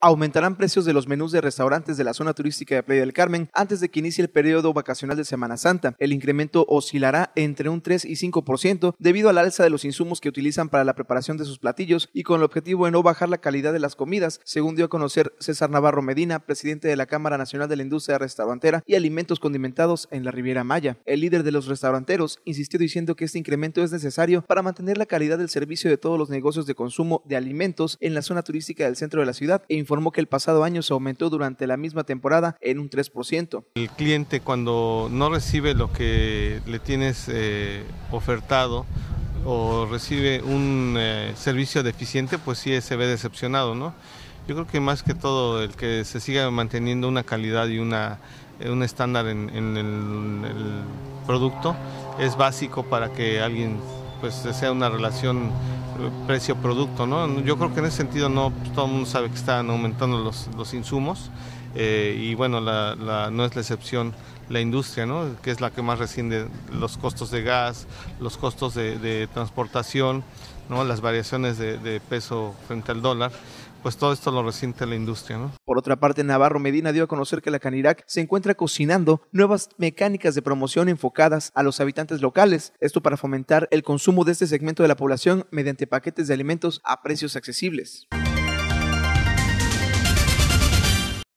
aumentarán precios de los menús de restaurantes de la zona turística de Playa del Carmen antes de que inicie el periodo vacacional de Semana Santa. El incremento oscilará entre un 3 y 5% debido al alza de los insumos que utilizan para la preparación de sus platillos y con el objetivo de no bajar la calidad de las comidas, según dio a conocer César Navarro Medina, presidente de la Cámara Nacional de la Industria Restaurantera y Alimentos Condimentados en la Riviera Maya. El líder de los restauranteros insistió diciendo que este incremento es necesario para mantener la calidad del servicio de todos los negocios de consumo de alimentos en la zona turística del centro de la ciudad e informó que el pasado año se aumentó durante la misma temporada en un 3%. El cliente cuando no recibe lo que le tienes eh, ofertado o recibe un eh, servicio deficiente, pues sí se ve decepcionado, ¿no? Yo creo que más que todo el que se siga manteniendo una calidad y una, eh, un estándar en, el, el producto es básico para que alguien pues sea una relación eh, precio-producto, ¿no? Yo creo que en ese sentido no, pues, todo el mundo sabe que están aumentando los, insumos eh, y bueno, la, no es la excepción la industria, ¿no? Que es la que más recibe los costos de gas, los costos de, transportación, ¿no? Las variaciones de peso frente al dólar pues todo esto lo resiente la industria. ¿no? Por otra parte, Navarro Medina dio a conocer que la Canirac se encuentra cocinando nuevas mecánicas de promoción enfocadas a los habitantes locales, esto para fomentar el consumo de este segmento de la población mediante paquetes de alimentos a precios accesibles.